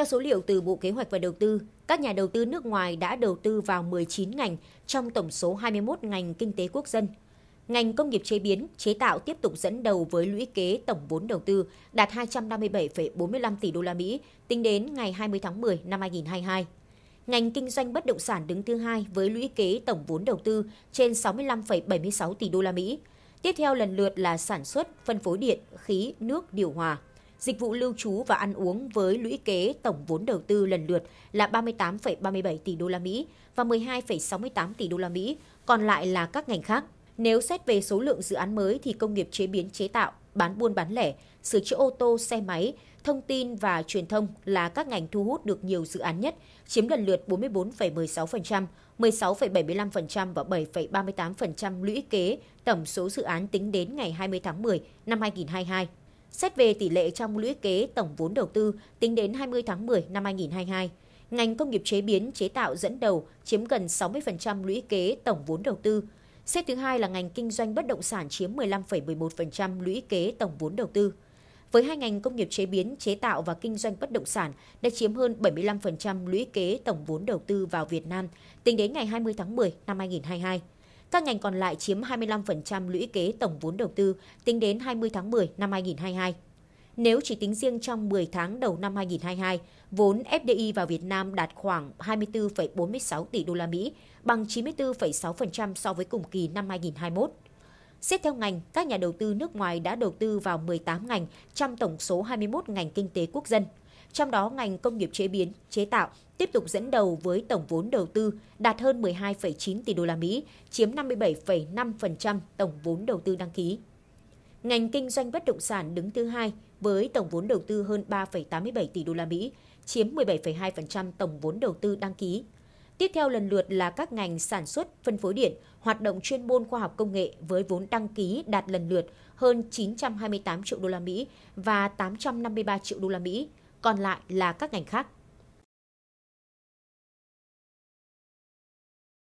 Theo số liệu từ Bộ Kế hoạch và Đầu tư, các nhà đầu tư nước ngoài đã đầu tư vào 19 ngành trong tổng số 21 ngành kinh tế quốc dân. Ngành công nghiệp chế biến, chế tạo tiếp tục dẫn đầu với lũy kế tổng vốn đầu tư đạt 257,45 tỷ đô la Mỹ tính đến ngày 20 tháng 10 năm 2022. Ngành kinh doanh bất động sản đứng thứ hai với lũy kế tổng vốn đầu tư trên 65,76 tỷ đô la Mỹ. Tiếp theo lần lượt là sản xuất, phân phối điện, khí, nước, điều hòa dịch vụ lưu trú và ăn uống với lũy kế tổng vốn đầu tư lần lượt là 38,37 tỷ đô la Mỹ và 12,68 tỷ đô la Mỹ, còn lại là các ngành khác. Nếu xét về số lượng dự án mới thì công nghiệp chế biến chế tạo, bán buôn bán lẻ, sửa chữa ô tô, xe máy, thông tin và truyền thông là các ngành thu hút được nhiều dự án nhất, chiếm lần lượt 44,16%, 16,75% và 7,38% lũy kế tổng số dự án tính đến ngày 20 tháng 10 năm 2022. Xét về tỷ lệ trong lũy kế tổng vốn đầu tư tính đến 20 tháng 10 năm 2022, ngành công nghiệp chế biến chế tạo dẫn đầu chiếm gần 60% lũy kế tổng vốn đầu tư. Xếp thứ hai là ngành kinh doanh bất động sản chiếm 15,11% lũy kế tổng vốn đầu tư. Với hai ngành công nghiệp chế biến, chế tạo và kinh doanh bất động sản đã chiếm hơn 75% lũy kế tổng vốn đầu tư vào Việt Nam tính đến ngày 20 tháng 10 năm 2022. Các ngành còn lại chiếm 25% lũy kế tổng vốn đầu tư tính đến 20 tháng 10 năm 2022. Nếu chỉ tính riêng trong 10 tháng đầu năm 2022, vốn FDI vào Việt Nam đạt khoảng 24,46 tỷ đô la Mỹ, bằng 94,6% so với cùng kỳ năm 2021. Xét theo ngành, các nhà đầu tư nước ngoài đã đầu tư vào 18 ngành trong tổng số 21 ngành kinh tế quốc dân – trong đó ngành công nghiệp chế biến, chế tạo tiếp tục dẫn đầu với tổng vốn đầu tư đạt hơn 12,9 tỷ đô la Mỹ, chiếm 57,5% tổng vốn đầu tư đăng ký. Ngành kinh doanh bất động sản đứng thứ hai với tổng vốn đầu tư hơn 3,87 tỷ đô la Mỹ, chiếm 17,2% tổng vốn đầu tư đăng ký. Tiếp theo lần lượt là các ngành sản xuất, phân phối điện, hoạt động chuyên môn khoa học công nghệ với vốn đăng ký đạt lần lượt hơn 928 triệu đô la Mỹ và 853 triệu đô la Mỹ còn lại là các ngành khác.